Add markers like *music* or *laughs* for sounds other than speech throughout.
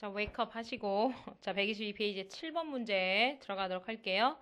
자, 웨이크업 하시고 *laughs* 자, 122페이지에 7번 문제 들어가도록 할게요.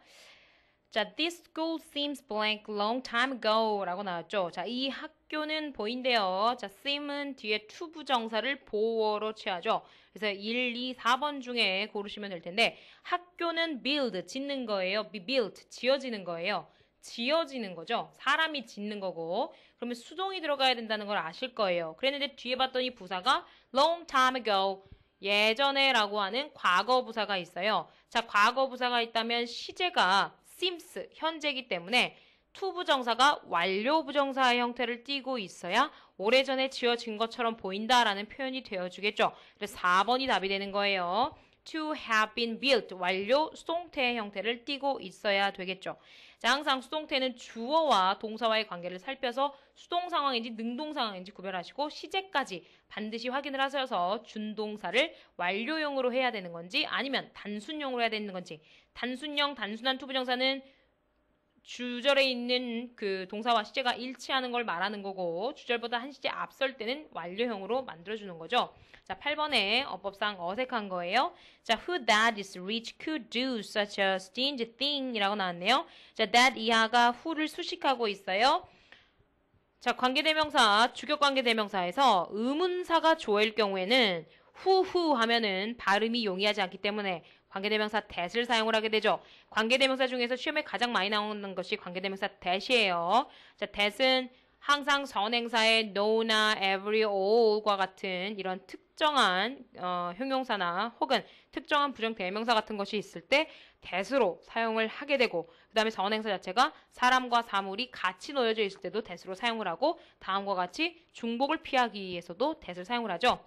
자, this school seems blank long time ago 라고 나왔죠. 자, 이 학교는 보인대요. 자, seem은 뒤에 to 부정사를 보어로 취하죠. 그래서 1, 2, 4번 중에 고르시면 될 텐데 학교는 build, 짓는 거예요. be built, 지어지는 거예요. 지어지는 거죠. 사람이 짓는 거고. 그러면 수동이 들어가야 된다는 걸 아실 거예요. 그랬는데 뒤에 봤더니 부사가 long time ago 예전에라고 하는 과거 부사가 있어요. 자, 과거 부사가 있다면 시제가 seems, 현재이기 때문에 to 부정사가 완료 부정사의 형태를 띠고 있어야 오래전에 지어진 것처럼 보인다라는 표현이 되어주겠죠. 그래서 4번이 답이 되는 거예요. to have been built 완료 수동태 형태를 띠고 있어야 되겠죠. 자, 항상 수동태는 주어와 동사와의 관계를 살펴서 수동 상황인지 능동 상황인지 구별하시고 시제까지 반드시 확인을 하셔서 준동사를 완료형으로 해야 되는 건지 아니면 단순형으로 해야 되는 건지 단순형, 단순한 투부정사는 주절에 있는 그 동사와 시제가 일치하는 걸 말하는 거고 주절보다 한 시제 앞설 때는 완료형으로 만들어주는 거죠. 자, 8번에 어법상 어색한 거예요. 자, who that is rich could do such a stingy thing 이라고 나왔네요. 자, that 이하가 who를 수식하고 있어요. 자, 관계대명사, 주격관계대명사에서 의문사가 조일 경우에는 후후 하면은 발음이 용이하지 않기 때문에 관계대명사 that을 사용을 하게 되죠. 관계대명사 중에서 시험에 가장 많이 나오는 것이 관계대명사 that이에요. 자, that은 항상 선행사의 no나 every, all과 같은 이런 특정한 어, 형용사나 혹은 특정한 부정대명사 같은 것이 있을 때 that으로 사용을 하게 되고 그 다음에 선행사 자체가 사람과 사물이 같이 놓여져 있을 때도 that으로 사용을 하고 다음과 같이 중복을 피하기 위해서도 that을 사용을 하죠.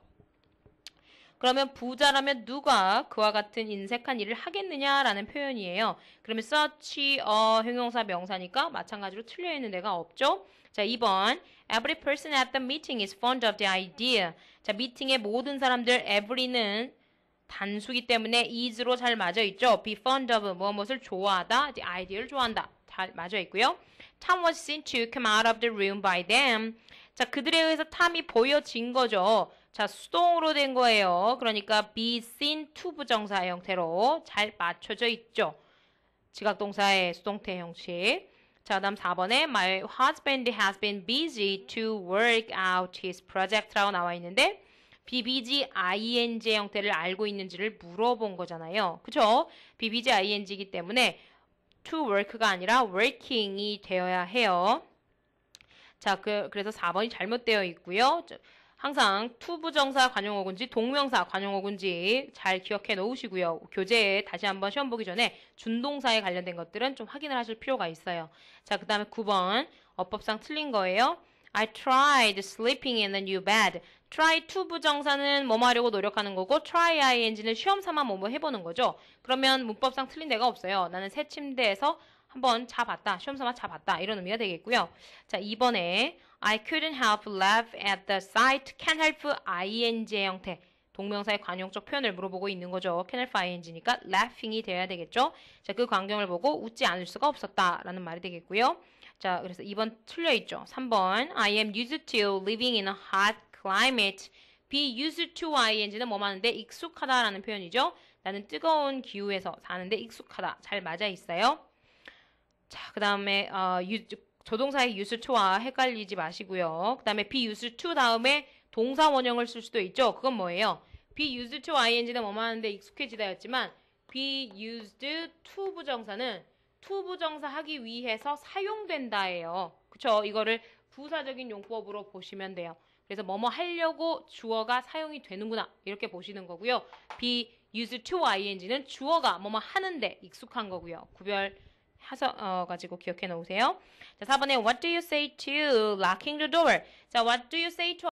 그러면 부자라면 누가 그와 같은 인색한 일을 하겠느냐라는 표현이에요. 그러면 such a 형용사 명사니까 마찬가지로 틀려 있는 데가 없죠. 자, 2번. Every person at the meeting is fond of the idea. 자, 미팅의 모든 사람들 every는 단수기 때문에 is로 잘 맞아 있죠. be fond of 무엇을 좋아하다, the idea를 좋아한다. 잘 맞아 있고요. Tom was seen to come out of the room by them. 자, 그들에 의해서 탐이 보여진 거죠. 자, 수동으로 된 거예요. 그러니까 be seen to 부정사 형태로 잘 맞춰져 있죠. 지각동사의 수동태 형식. 자, 다음 4번에 My husband has been busy to work out his project라고 나와 있는데 BBG, i n g 형태를 알고 있는지를 물어본 거잖아요. 그쵸? BBG, ING이기 때문에 to work가 아니라 working이 되어야 해요. 자, 그, 그래서 4번이 잘못되어 있고요. 항상 투부정사 관용어군지 동명사 관용어군지 잘 기억해 놓으시고요. 교재에 다시 한번 시험 보기 전에 준동사에 관련된 것들은 좀 확인을 하실 필요가 있어요. 자, 그 다음에 9번 어법상 틀린 거예요. I tried sleeping in a new bed. try 투 부정사는 뭐뭐 하려고 노력하는 거고 try ing는 시험 삼아 뭐뭐 해보는 거죠. 그러면 문법상 틀린 데가 없어요. 나는 새 침대에서 한번 잡봤다 시험삼아 잡봤다 이런 의미가 되겠고요. 자, 2번에 I couldn't help laugh at the sight. can help ing의 형태. 동명사의 관용적 표현을 물어보고 있는 거죠. can help ing니까 laughing이 되어야 되겠죠. 자, 그 광경을 보고 웃지 않을 수가 없었다라는 말이 되겠고요. 자, 그래서 2번 틀려 있죠. 3번 I am used to living in a hot climate. be used to ing는 뭐 하는데 익숙하다라는 표현이죠. 나는 뜨거운 기후에서 사는데 익숙하다. 잘 맞아 있어요. 자, 그 다음에 어, 유, 조동사의 유수초와 헷갈리지 마시고요. 그 다음에 비유수초 다음에 동사 원형을 쓸 수도 있죠. 그건 뭐예요? 비유수 t ing는 뭐하는데 익숙해지다였지만 비유즈 to 부정사는 to 부정사 하기 위해서 사용된다예요. 그쵸? 이거를 부사적인 용법으로 보시면 돼요. 그래서 뭐뭐 하려고 주어가 사용이 되는구나 이렇게 보시는 거고요. be used to ing는 주어가 뭐뭐 하는데 익숙한 거고요. 구별 하서 어, 가지고 기억해 놓으세요. 자, 4번에 what do you say to locking the door? 자, what do you say to